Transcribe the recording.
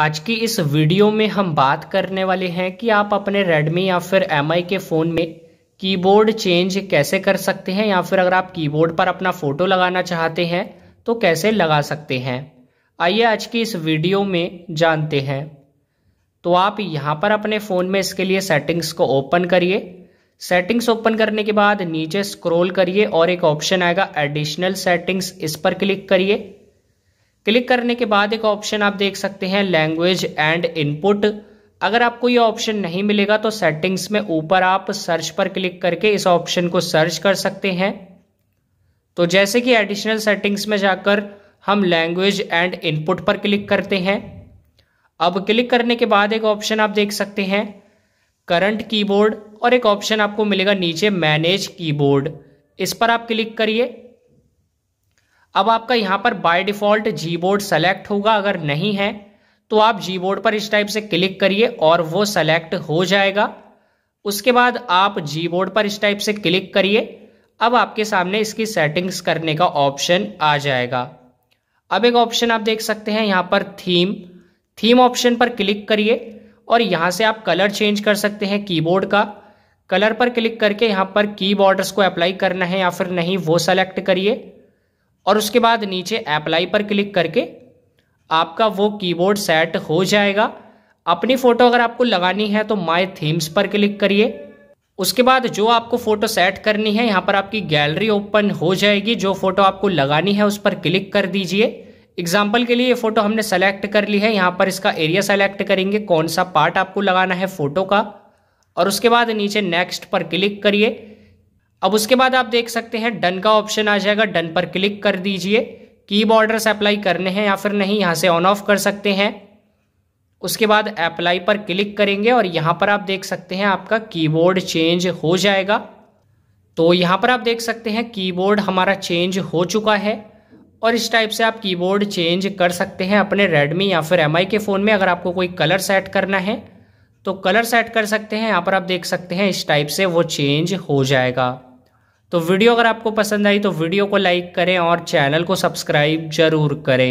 आज की इस वीडियो में हम बात करने वाले हैं कि आप अपने Redmi या फिर एम के फ़ोन में कीबोर्ड चेंज कैसे कर सकते हैं या फिर अगर आप कीबोर्ड पर अपना फ़ोटो लगाना चाहते हैं तो कैसे लगा सकते हैं आइए आज की इस वीडियो में जानते हैं तो आप यहाँ पर अपने फ़ोन में इसके लिए सेटिंग्स को ओपन करिए सेटिंग्स ओपन करने के बाद नीचे स्क्रोल करिए और एक ऑप्शन आएगा एडिशनल सेटिंग्स इस पर क्लिक करिए क्लिक करने के बाद एक ऑप्शन आप देख सकते हैं लैंग्वेज एंड इनपुट अगर आपको ये ऑप्शन नहीं मिलेगा तो सेटिंग्स में ऊपर आप सर्च पर क्लिक करके इस ऑप्शन को सर्च कर सकते हैं तो जैसे कि एडिशनल सेटिंग्स में जाकर हम लैंग्वेज एंड इनपुट पर क्लिक करते हैं अब क्लिक करने के बाद एक ऑप्शन आप देख सकते हैं करंट कीबोर्ड और एक ऑप्शन आपको मिलेगा नीचे मैनेज कीबोर्ड इस पर आप क्लिक करिए अब आपका यहाँ पर by default Gboard select होगा अगर नहीं है तो आप जी बोर्ड पर इस टाइप से क्लिक करिए और वो सेलेक्ट हो जाएगा उसके बाद आप जी बोर्ड पर इस टाइप से क्लिक करिए अब आपके सामने इसकी सेटिंग्स करने का ऑप्शन आ जाएगा अब एक ऑप्शन आप देख सकते हैं यहाँ पर थीम थीम ऑप्शन पर क्लिक करिए और यहाँ से आप कलर चेंज कर सकते हैं कीबोर्ड का कलर पर क्लिक करके यहाँ पर की को अप्लाई करना है या फिर नहीं वो सेलेक्ट करिए और उसके बाद नीचे अप्लाई पर क्लिक करके आपका वो कीबोर्ड सेट हो जाएगा अपनी फ़ोटो अगर आपको लगानी है तो माय थीम्स पर क्लिक करिए उसके बाद जो आपको फ़ोटो सेट करनी है यहाँ पर आपकी गैलरी ओपन हो जाएगी जो फ़ोटो आपको लगानी है उस पर क्लिक कर दीजिए एग्जाम्पल के लिए ये फ़ोटो हमने सेलेक्ट कर ली है यहाँ पर इसका एरिया सेलेक्ट करेंगे कौन सा पार्ट आपको लगाना है फ़ोटो का और उसके बाद नीचे नेक्स्ट पर क्लिक करिए अब उसके बाद आप देख सकते हैं डन का ऑप्शन आ जाएगा डन पर क्लिक कर दीजिए की बॉर्डर्स अप्लाई करने हैं या फिर नहीं यहाँ से ऑन ऑफ कर सकते हैं उसके बाद अप्लाई पर क्लिक करेंगे और यहाँ पर आप देख सकते हैं आपका कीबोर्ड चेंज हो जाएगा तो यहाँ पर आप देख सकते हैं कीबोर्ड हमारा चेंज हो चुका है और इस टाइप से आप कीबोर्ड चेंज कर सकते हैं अपने रेडमी या फिर एम के फ़ोन में अगर आपको कोई कलर सेट करना है तो कलर सेट कर सकते हैं यहाँ पर आप देख सकते हैं इस टाइप से वो चेंज हो जाएगा तो वीडियो अगर आपको पसंद आई तो वीडियो को लाइक करें और चैनल को सब्सक्राइब जरूर करें